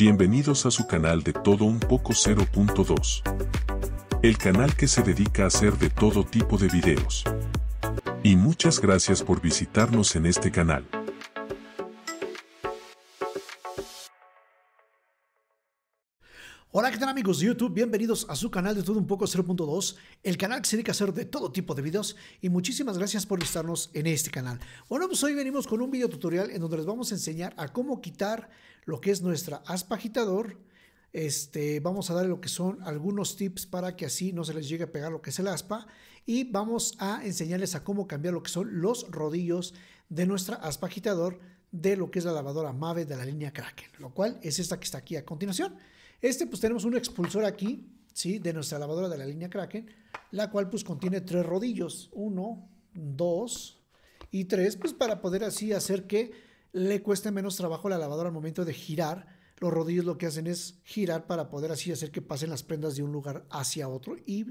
Bienvenidos a su canal de Todo Un Poco 0.2. El canal que se dedica a hacer de todo tipo de videos. Y muchas gracias por visitarnos en este canal. amigos de YouTube? Bienvenidos a su canal de Todo Un Poco 0.2, el canal que se dedica a hacer de todo tipo de videos y muchísimas gracias por visitarnos en este canal. Bueno, pues hoy venimos con un video tutorial en donde les vamos a enseñar a cómo quitar lo que es nuestra aspa agitador. Este, vamos a darle lo que son algunos tips para que así no se les llegue a pegar lo que es el aspa y vamos a enseñarles a cómo cambiar lo que son los rodillos de nuestra aspa agitador de lo que es la lavadora Mave de la línea Kraken, lo cual es esta que está aquí a continuación. Este pues tenemos un expulsor aquí, ¿sí? De nuestra lavadora de la línea Kraken, la cual pues contiene tres rodillos, uno, dos y tres, pues para poder así hacer que le cueste menos trabajo a la lavadora al momento de girar. Los rodillos lo que hacen es girar para poder así hacer que pasen las prendas de un lugar hacia otro y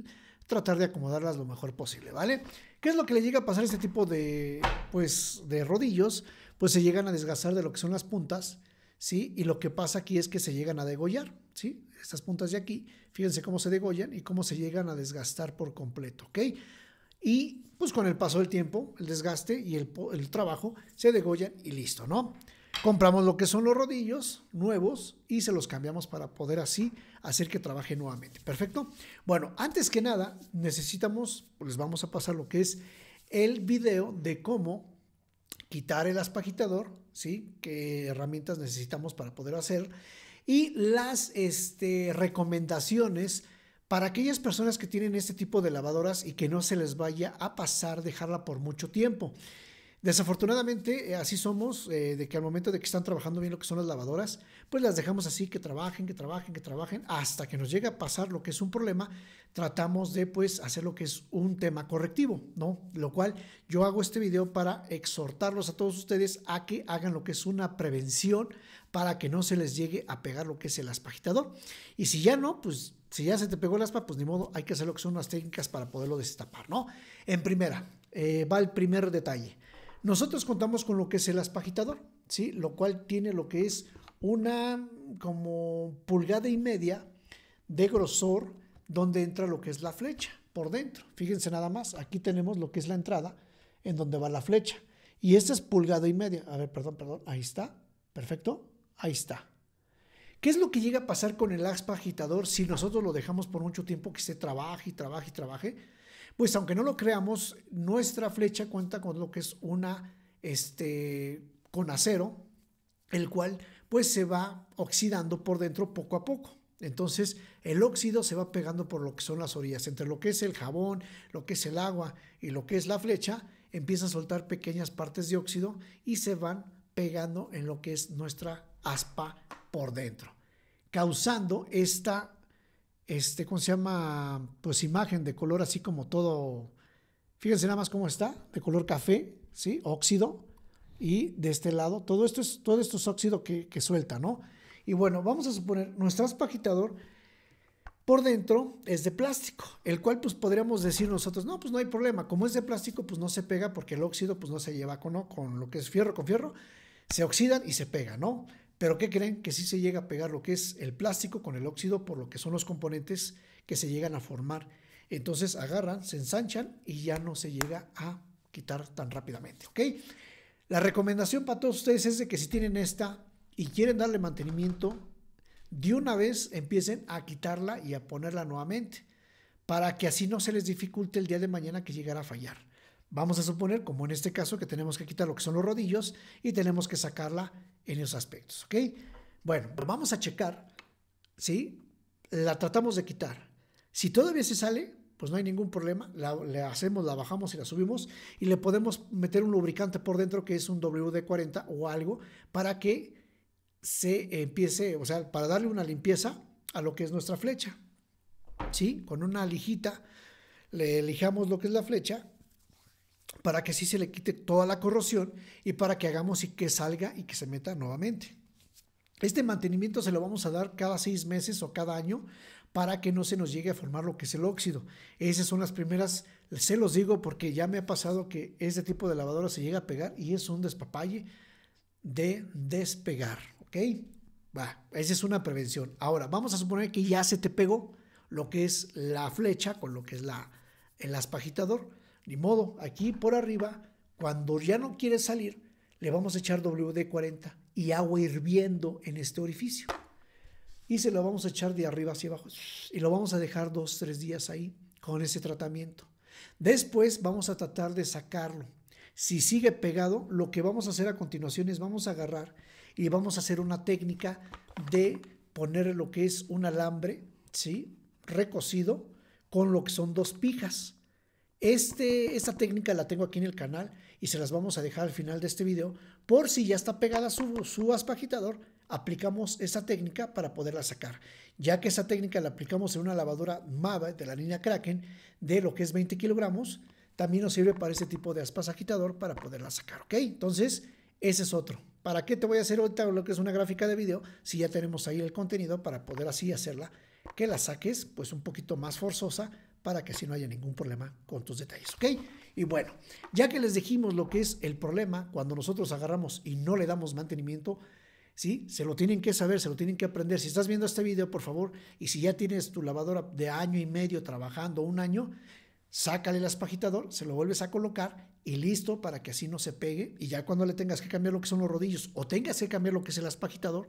tratar de acomodarlas lo mejor posible, ¿vale? ¿Qué es lo que le llega a pasar a este tipo de, pues, de rodillos? Pues se llegan a desgastar de lo que son las puntas ¿sí? Y lo que pasa aquí es que se llegan a degollar, ¿sí? Estas puntas de aquí, fíjense cómo se degollan y cómo se llegan a desgastar por completo, ¿ok? Y pues con el paso del tiempo, el desgaste y el, trabajo se degollan y listo, ¿no? Compramos lo que son los rodillos nuevos y se los cambiamos para poder así hacer que trabaje nuevamente. Perfecto. Bueno, antes que nada, necesitamos, les vamos a pasar lo que es el video de cómo quitar el aspajitador ¿sí? qué herramientas necesitamos para poder hacer y las este, recomendaciones para aquellas personas que tienen este tipo de lavadoras y que no se les vaya a pasar dejarla por mucho tiempo. Desafortunadamente, eh, así somos, eh, de que al momento de que están trabajando bien lo que son las lavadoras, pues las dejamos así, que trabajen, que trabajen, que trabajen, hasta que nos llegue a pasar lo que es un problema, tratamos de pues hacer lo que es un tema correctivo, ¿no? Lo cual yo hago este video para exhortarlos a todos ustedes a que hagan lo que es una prevención para que no se les llegue a pegar lo que es el agitador Y si ya no, pues si ya se te pegó el aspa, pues ni modo, hay que hacer lo que son unas técnicas para poderlo destapar, ¿no? En primera, eh, va el primer detalle nosotros contamos con lo que es el aspagitador, ¿sí? lo cual tiene lo que es una como pulgada y media de grosor donde entra lo que es la flecha por dentro. Fíjense nada más, aquí tenemos lo que es la entrada en donde va la flecha. Y esta es pulgada y media. A ver, perdón, perdón, ahí está. Perfecto, ahí está. ¿Qué es lo que llega a pasar con el aspa agitador si nosotros lo dejamos por mucho tiempo que se trabaje y trabaje y trabaje? pues aunque no lo creamos, nuestra flecha cuenta con lo que es una, este, con acero, el cual pues se va oxidando por dentro poco a poco. Entonces el óxido se va pegando por lo que son las orillas, entre lo que es el jabón, lo que es el agua y lo que es la flecha, empieza a soltar pequeñas partes de óxido y se van pegando en lo que es nuestra aspa por dentro, causando esta este, ¿cómo se llama? Pues imagen de color así como todo, fíjense nada más cómo está, de color café, ¿sí? Óxido. Y de este lado, todo esto es, todo esto es óxido que, suelta, ¿no? Y bueno, vamos a suponer, nuestro aspaquitador por dentro es de plástico, el cual pues podríamos decir nosotros, no, pues no hay problema, como es de plástico, pues no se pega porque el óxido pues no se lleva con, con lo que es fierro con fierro, se oxidan y se pega, ¿no? Pero ¿qué creen? Que si se llega a pegar lo que es el plástico con el óxido por lo que son los componentes que se llegan a formar. Entonces agarran, se ensanchan y ya no se llega a quitar tan rápidamente. ¿Ok? La recomendación para todos ustedes es de que si tienen esta y quieren darle mantenimiento, de una vez empiecen a quitarla y a ponerla nuevamente para que así no se les dificulte el día de mañana que llegara a fallar. Vamos a suponer, como en este caso, que tenemos que quitar lo que son los rodillos y tenemos que sacarla en esos aspectos, ¿ok? Bueno, vamos a checar, ¿sí? La tratamos de quitar. Si todavía se sale, pues no hay ningún problema, la, hacemos, la bajamos y la subimos y le podemos meter un lubricante por dentro que es un WD-40 o algo para que se empiece, o sea, para darle una limpieza a lo que es nuestra flecha. ¿Sí? Con una lijita le lijamos lo que es la flecha para que sí se le quite toda la corrosión y para que hagamos y que salga y que se meta nuevamente. Este mantenimiento se lo vamos a dar cada seis meses o cada año para que no se nos llegue a formar lo que es el óxido. Esas son las primeras, se los digo porque ya me ha pasado que este tipo de lavadora se llega a pegar y es un despapalle de despegar, ¿ok? Va, esa es una prevención. Ahora, vamos a suponer que ya se te pegó lo que es la flecha con lo que es la, el aspajitador ni modo, aquí por arriba, cuando ya no quiere salir, le vamos a echar WD-40 y agua hirviendo en este orificio. Y se lo vamos a echar de arriba hacia abajo. Y lo vamos a dejar dos, tres días ahí con ese tratamiento. Después vamos a tratar de sacarlo. Si sigue pegado, lo que vamos a hacer a continuación es vamos a agarrar y vamos a hacer una técnica de poner lo que es un alambre, ¿sí? Recocido con lo que son dos pijas. Este, esta técnica la tengo aquí en el canal y se las vamos a dejar al final de este video. Por si ya está pegada su, aspa agitador, aplicamos esa técnica para poderla sacar. Ya que esa técnica la aplicamos en una lavadora MAVA de la línea Kraken de lo que es 20 kilogramos, también nos sirve para este tipo de aspas agitador para poderla sacar, ¿ok? Entonces, ese es otro. ¿Para qué te voy a hacer ahorita lo que es una gráfica de video si ya tenemos ahí el contenido para poder así hacerla? Que la saques pues un poquito más forzosa para que así no haya ningún problema con tus detalles, ¿ok? Y bueno, ya que les dijimos lo que es el problema, cuando nosotros agarramos y no le damos mantenimiento, ¿sí? Se lo tienen que saber, se lo tienen que aprender. Si estás viendo este video, por favor, y si ya tienes tu lavadora de año y medio trabajando, un año, sácale el aspajitador se lo vuelves a colocar y listo para que así no se pegue. Y ya cuando le tengas que cambiar lo que son los rodillos o tengas que cambiar lo que es el aspajitador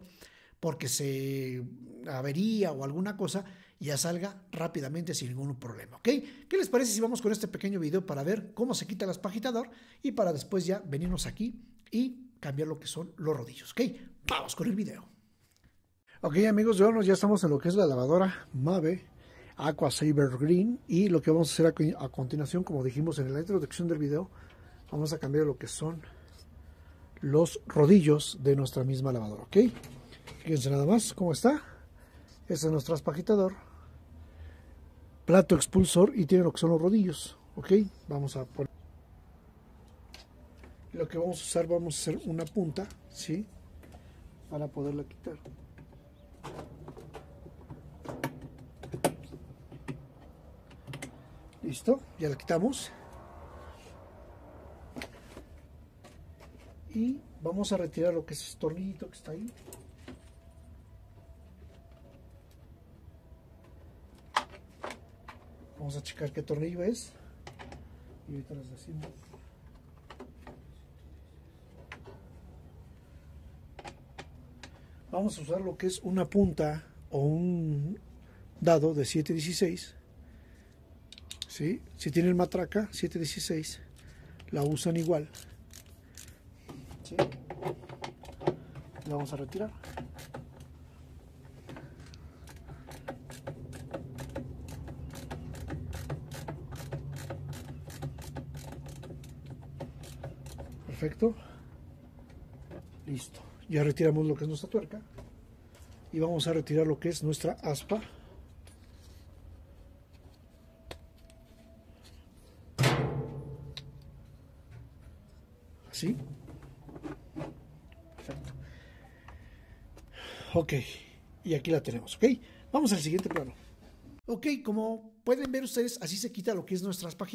porque se avería o alguna cosa, ya salga rápidamente sin ningún problema, ¿ok? ¿Qué les parece si vamos con este pequeño video para ver cómo se quita el aspajitador? y para después ya venirnos aquí y cambiar lo que son los rodillos, ¿ok? Vamos con el video. Ok amigos de ya estamos en lo que es la lavadora Mave Aqua Saber Green y lo que vamos a hacer a, continuación, como dijimos en la introducción del video, vamos a cambiar lo que son los rodillos de nuestra misma lavadora, ¿ok? Fíjense nada más cómo está. Este es nuestro aspajitador plato expulsor y tiene lo que son los rodillos. Ok, vamos a poner. Lo que vamos a usar, vamos a hacer una punta, ¿sí? Para poderla quitar. Listo, ya la quitamos. Y vamos a retirar lo que es el este que está ahí. vamos a checar qué tornillo es vamos a usar lo que es una punta o un dado de 716 ¿sí? si tienen matraca 716 la usan igual la vamos a retirar perfecto listo ya retiramos lo que es nuestra tuerca y vamos a retirar lo que es nuestra aspa así perfecto ok y aquí la tenemos ok vamos al siguiente plano ok como pueden ver ustedes así se quita lo que es nuestra aspa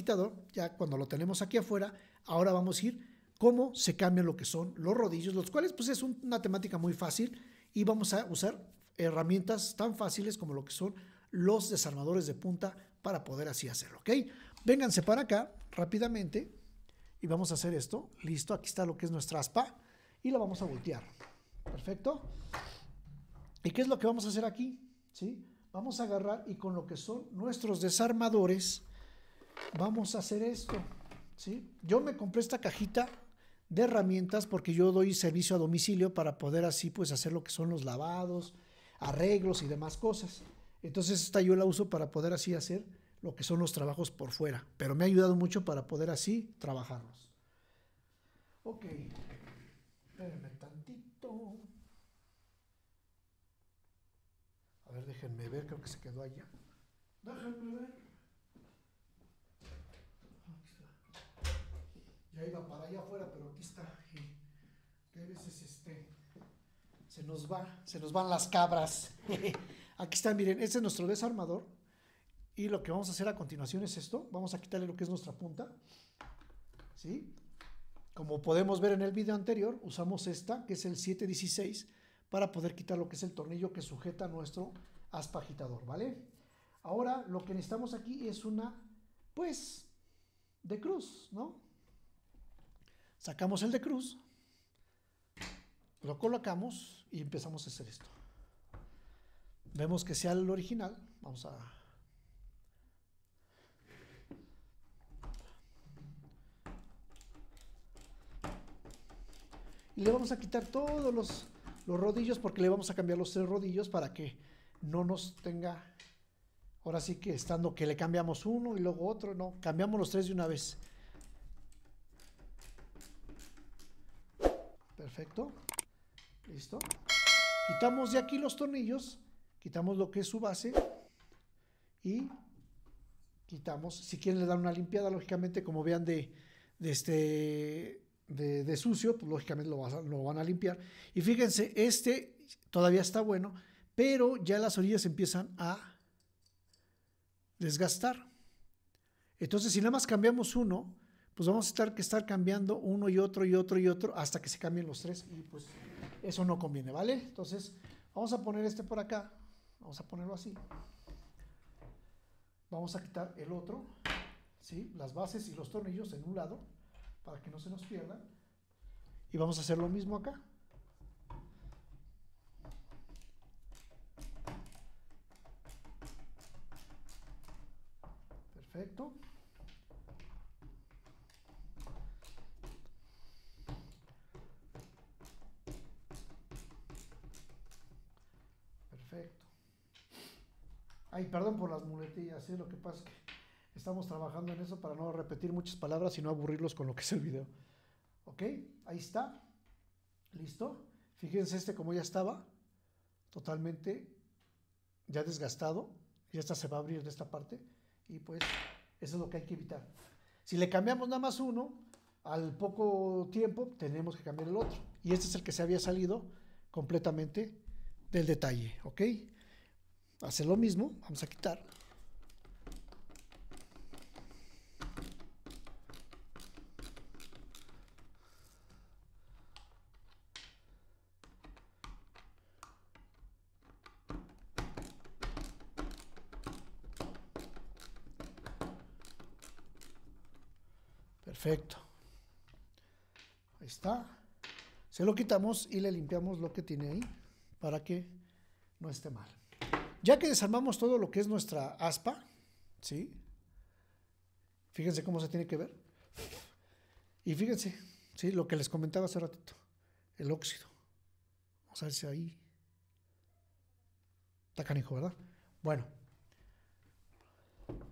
ya cuando lo tenemos aquí afuera ahora vamos a ir cómo se cambian lo que son los rodillos, los cuales pues es una temática muy fácil y vamos a usar herramientas tan fáciles como lo que son los desarmadores de punta para poder así hacerlo, ¿ok? Vénganse para acá rápidamente y vamos a hacer esto. Listo, aquí está lo que es nuestra aspa y la vamos a voltear. Perfecto. ¿Y qué es lo que vamos a hacer aquí? ¿Sí? Vamos a agarrar y con lo que son nuestros desarmadores vamos a hacer esto. ¿Sí? Yo me compré esta cajita de herramientas porque yo doy servicio a domicilio para poder así pues hacer lo que son los lavados, arreglos y demás cosas. Entonces esta yo la uso para poder así hacer lo que son los trabajos por fuera, pero me ha ayudado mucho para poder así trabajarlos. Ok, espérenme tantito. A ver, déjenme ver, creo que se quedó allá. Déjenme ver. ya iba para allá afuera, pero aquí está. Eh, a veces este, se nos va, se nos van las cabras. aquí está, miren, este es nuestro desarmador. Y lo que vamos a hacer a continuación es esto. Vamos a quitarle lo que es nuestra punta. ¿Sí? Como podemos ver en el video anterior, usamos esta, que es el 716, para poder quitar lo que es el tornillo que sujeta nuestro aspa-agitador, ¿vale? Ahora, lo que necesitamos aquí es una, pues, de cruz, ¿no? Sacamos el de cruz, lo colocamos y empezamos a hacer esto. Vemos que sea el original. Vamos a... Y le vamos a quitar todos los, rodillos porque le vamos a cambiar los tres rodillos para que no nos tenga... Ahora sí que estando que le cambiamos uno y luego otro, no, cambiamos los tres de una vez. Perfecto. Listo. Quitamos de aquí los tornillos, quitamos lo que es su base y quitamos, si quieren le dan una limpiada, lógicamente como vean de, este, de, sucio, pues lógicamente lo, lo van a limpiar. Y fíjense, este todavía está bueno, pero ya las orillas empiezan a desgastar. Entonces si nada más cambiamos uno, pues vamos a estar que estar cambiando uno y otro y otro y otro hasta que se cambien los tres y pues eso no conviene, ¿vale? Entonces, vamos a poner este por acá. Vamos a ponerlo así. Vamos a quitar el otro, ¿sí? Las bases y los tornillos en un lado para que no se nos pierdan. Y vamos a hacer lo mismo acá. Perfecto. Ay, perdón por las muletillas, es ¿eh? lo que pasa estamos trabajando en eso para no repetir muchas palabras y no aburrirlos con lo que es el video. ¿Ok? Ahí está. ¿Listo? Fíjense este como ya estaba, totalmente ya desgastado. Y esta se va a abrir de esta parte. Y pues eso es lo que hay que evitar. Si le cambiamos nada más uno, al poco tiempo tenemos que cambiar el otro. Y este es el que se había salido completamente del detalle, ¿ok? hacer lo mismo, vamos a quitar. Perfecto. Ahí está. Se lo quitamos y le limpiamos lo que tiene ahí para que no esté mal. Ya que desarmamos todo lo que es nuestra aspa, ¿sí? Fíjense cómo se tiene que ver. Y fíjense, ¿sí? Lo que les comentaba hace ratito, el óxido. Vamos a ver si ahí. Está canijo, ¿verdad? Bueno.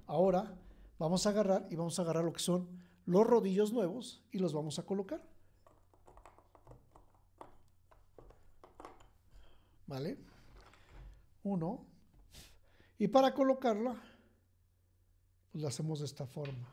Ahora vamos a agarrar y vamos a agarrar lo que son los rodillos nuevos y los vamos a colocar. ¿Vale? Uno. Y para colocarla, pues la hacemos de esta forma.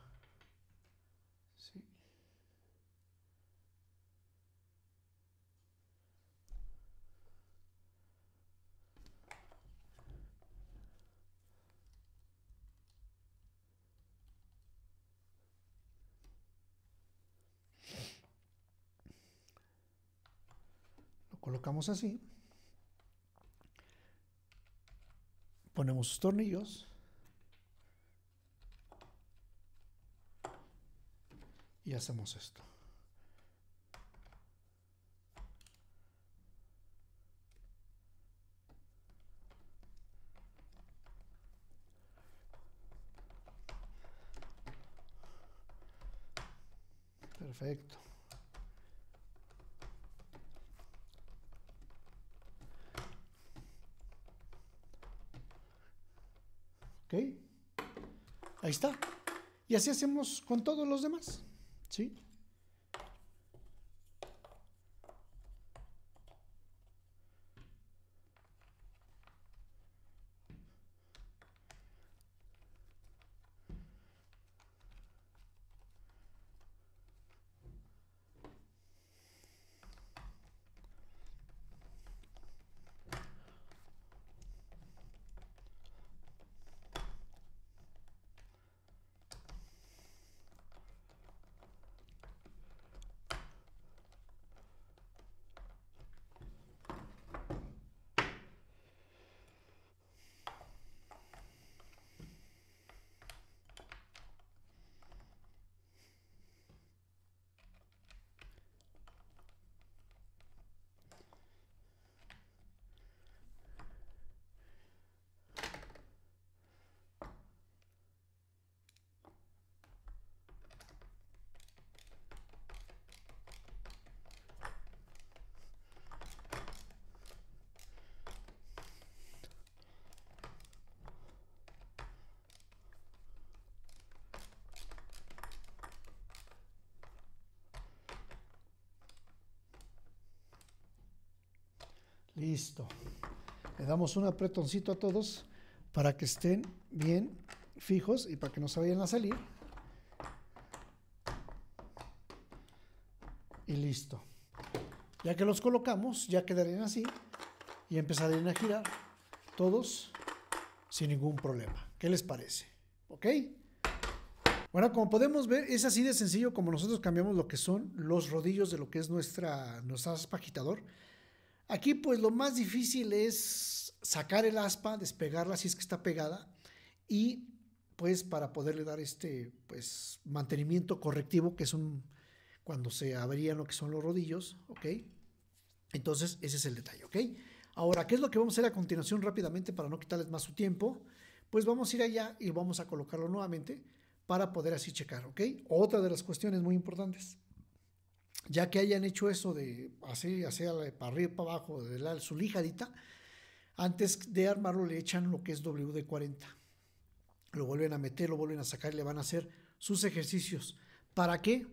Lo colocamos así. ponemos tornillos y hacemos esto. Perfecto. Ahí está. Y así hacemos con todos los demás. ¿Sí? Listo. Le damos un apretoncito a todos para que estén bien fijos y para que no se vayan a salir. Y listo. Ya que los colocamos, ya quedarían así y empezarían a girar todos sin ningún problema. ¿Qué les parece? ¿Ok? Bueno, como podemos ver, es así de sencillo como nosotros cambiamos lo que son los rodillos de lo que es nuestra, nuestra aspa Aquí pues lo más difícil es sacar el aspa, despegarla si es que está pegada y pues para poderle dar este pues mantenimiento correctivo que es un cuando se abrían lo que son los rodillos, ¿ok? Entonces ese es el detalle, ¿ok? Ahora, ¿qué es lo que vamos a hacer a continuación rápidamente para no quitarles más su tiempo? Pues vamos a ir allá y vamos a colocarlo nuevamente para poder así checar, ¿ok? Otra de las cuestiones muy importantes ya que hayan hecho eso de así, hacia para arriba, para abajo, de la, su lijadita, antes de armarlo le echan lo que es WD-40. Lo vuelven a meter, lo vuelven a sacar y le van a hacer sus ejercicios. ¿Para qué?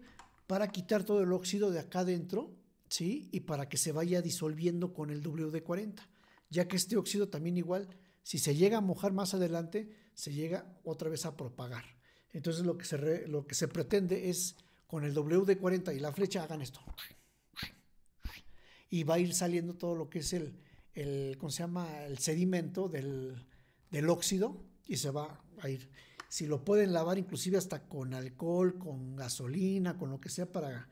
Para quitar todo el óxido de acá adentro, ¿sí? Y para que se vaya disolviendo con el WD-40, ya que este óxido también igual, si se llega a mojar más adelante, se llega otra vez a propagar. Entonces lo que se, lo que se pretende es con el WD-40 y la flecha hagan esto. Y va a ir saliendo todo lo que es el, el se llama? El sedimento del, óxido y se va a ir. Si lo pueden lavar inclusive hasta con alcohol, con gasolina, con lo que sea para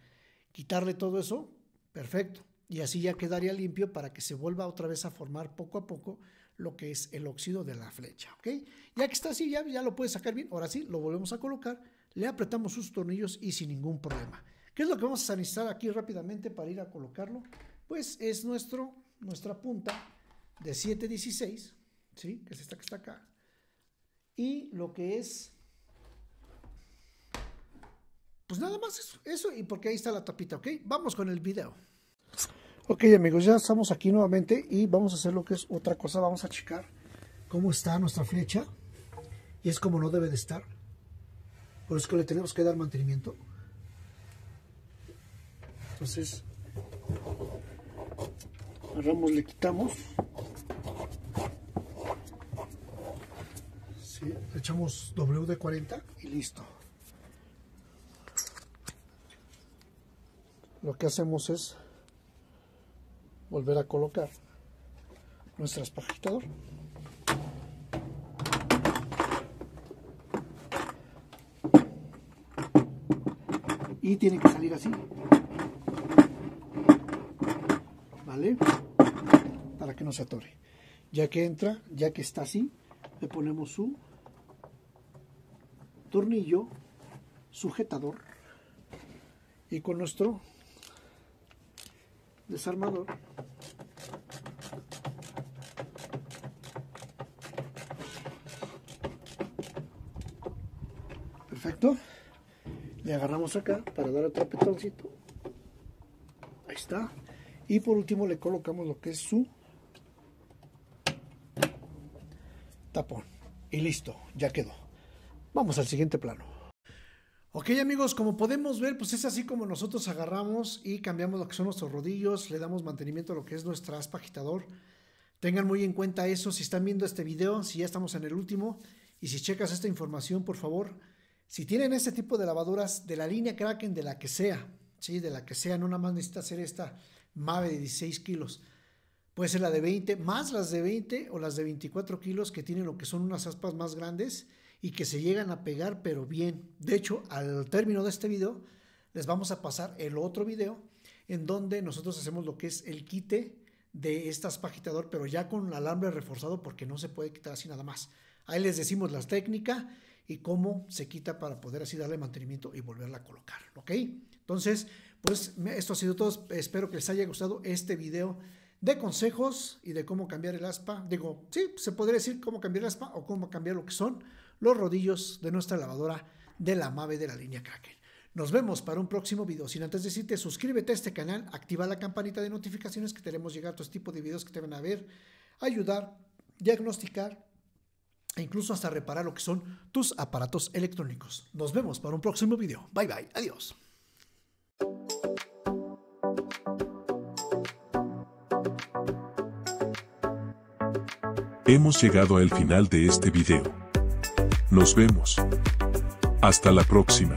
quitarle todo eso, perfecto. Y así ya quedaría limpio para que se vuelva otra vez a formar poco a poco lo que es el óxido de la flecha, ¿ok? Ya que está así, ya, ya lo puede sacar bien. Ahora sí, lo volvemos a colocar le apretamos sus tornillos y sin ningún problema. ¿Qué es lo que vamos a sanizar aquí rápidamente para ir a colocarlo? Pues es nuestro, nuestra punta de 716, ¿sí? que es esta que está acá, y lo que es, pues nada más eso, eso, y porque ahí está la tapita, ¿ok? Vamos con el video. Ok amigos, ya estamos aquí nuevamente y vamos a hacer lo que es otra cosa, vamos a checar cómo está nuestra flecha y es como no debe de estar por eso que le tenemos que dar mantenimiento. Entonces, agarramos, le quitamos. le echamos WD-40 y listo. Lo que hacemos es volver a colocar nuestro pajitas y tiene que salir así. ¿Vale? Para que no se atore. Ya que entra, ya que está así, le ponemos su tornillo sujetador y con nuestro desarmador perfecto le agarramos acá para dar otro petoncito. Ahí está. Y por último le colocamos lo que es su tapón. Y listo, ya quedó. Vamos al siguiente plano. Ok amigos, como podemos ver, pues es así como nosotros agarramos y cambiamos lo que son nuestros rodillos, le damos mantenimiento a lo que es nuestra aspa agitador. Tengan muy en cuenta eso, si están viendo este video, si ya estamos en el último, y si checas esta información, por favor, si tienen este tipo de lavaduras, de la línea Kraken, de la que sea, ¿sí? de la que sea, no nada más necesita hacer esta Mave de 16 kilos. Puede ser la de 20, más las de 20 o las de 24 kilos que tienen lo que son unas aspas más grandes y que se llegan a pegar, pero bien. De hecho, al término de este video, les vamos a pasar el otro video en donde nosotros hacemos lo que es el quite de aspa quitador, pero ya con alambre reforzado porque no se puede quitar así nada más. Ahí les decimos la técnica y cómo se quita para poder así darle mantenimiento y volverla a colocar, ¿ok? Entonces, pues esto ha sido todo. Espero que les haya gustado este video de consejos y de cómo cambiar el aspa. Digo, sí, se podría decir cómo cambiar el aspa o cómo cambiar lo que son los rodillos de nuestra lavadora de la MAVE de la línea Kraken. Nos vemos para un próximo video. Sin antes decirte, suscríbete a este canal, activa la campanita de notificaciones que tenemos llegar a todo este tipo de videos que te van a ver, ayudar, diagnosticar e incluso hasta reparar lo que son tus aparatos electrónicos. Nos vemos para un próximo video. Bye bye. Adiós. Hemos llegado al final de este video. Nos vemos. Hasta la próxima.